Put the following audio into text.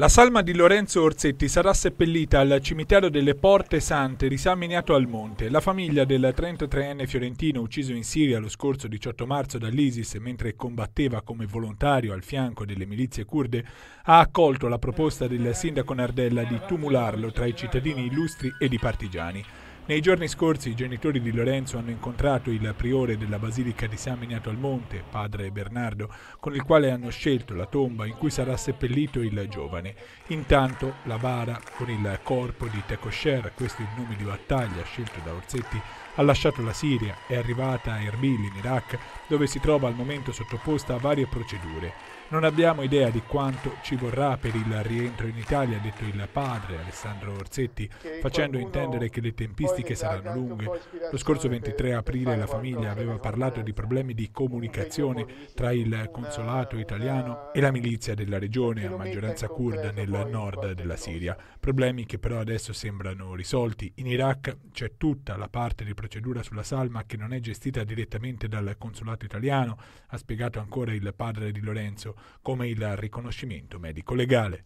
La salma di Lorenzo Orsetti sarà seppellita al cimitero delle Porte Sante di San Miniato al Monte. La famiglia del 33enne fiorentino ucciso in Siria lo scorso 18 marzo dall'ISIS mentre combatteva come volontario al fianco delle milizie kurde ha accolto la proposta del sindaco Nardella di tumularlo tra i cittadini illustri ed i partigiani. Nei giorni scorsi i genitori di Lorenzo hanno incontrato il priore della Basilica di San Miniato al Monte, padre Bernardo, con il quale hanno scelto la tomba in cui sarà seppellito il giovane. Intanto la bara con il corpo di Tecosher, questo è il nome di battaglia scelto da Orsetti, ha lasciato la Siria, è arrivata a Erbil in Iraq, dove si trova al momento sottoposta a varie procedure. Non abbiamo idea di quanto ci vorrà per il rientro in Italia, ha detto il padre Alessandro Orsetti, facendo intendere che le tempiste tempistiche saranno lunghe. Lo scorso 23 aprile la famiglia aveva parlato di problemi di comunicazione tra il consolato italiano e la milizia della regione a maggioranza kurda nel nord della Siria, problemi che però adesso sembrano risolti. In Iraq c'è tutta la parte di procedura sulla salma che non è gestita direttamente dal consolato italiano, ha spiegato ancora il padre di Lorenzo, come il riconoscimento medico legale.